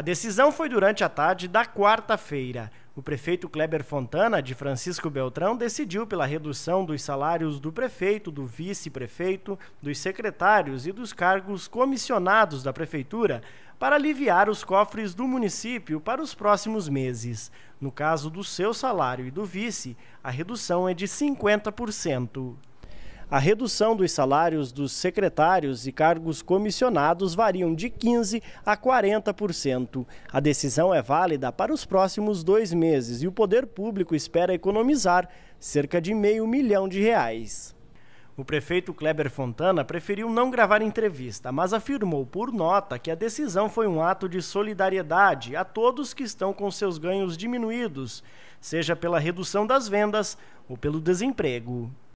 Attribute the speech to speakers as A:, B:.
A: A decisão foi durante a tarde da quarta-feira. O prefeito Kleber Fontana, de Francisco Beltrão, decidiu pela redução dos salários do prefeito, do vice-prefeito, dos secretários e dos cargos comissionados da prefeitura para aliviar os cofres do município para os próximos meses. No caso do seu salário e do vice, a redução é de 50%. A redução dos salários dos secretários e cargos comissionados variam de 15% a 40%. A decisão é válida para os próximos dois meses e o poder público espera economizar cerca de meio milhão de reais. O prefeito Kleber Fontana preferiu não gravar entrevista, mas afirmou por nota que a decisão foi um ato de solidariedade a todos que estão com seus ganhos diminuídos, seja pela redução das vendas ou pelo desemprego.